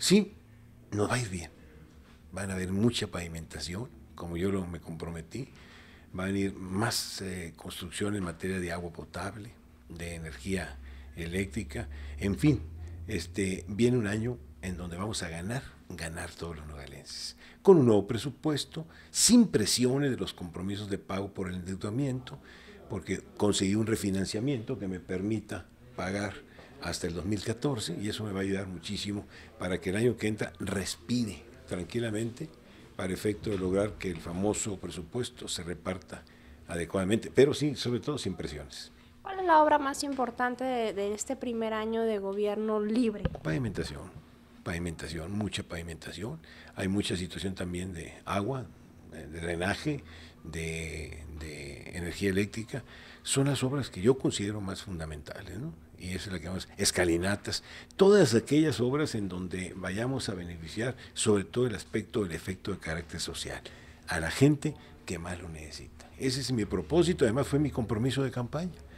sí, nos va a ir bien. Van a haber mucha pavimentación, como yo lo, me comprometí. Van a ir más construcciones eh, construcción en materia de agua potable, de energía eléctrica. En fin, este, viene un año en donde vamos a ganar, ganar todos los nogalenses. Con un nuevo presupuesto, sin presiones de los compromisos de pago por el endeudamiento, porque conseguí un refinanciamiento que me permita pagar hasta el 2014 y eso me va a ayudar muchísimo para que el año que entra respire tranquilamente para efecto de lograr que el famoso presupuesto se reparta adecuadamente, pero sí, sobre todo sin presiones. ¿Cuál es la obra más importante de, este primer año de gobierno libre? Pavimentación, pavimentación, mucha pavimentación. Hay mucha situación también de agua, eh, de drenaje, de energía eléctrica, son las obras que yo considero más fundamentales, ¿no? y eso es la que llamamos escalinatas, todas aquellas obras en donde vayamos a beneficiar sobre todo el aspecto del efecto de carácter social, a la gente que más lo necesita. Ese es mi propósito, además fue mi compromiso de campaña.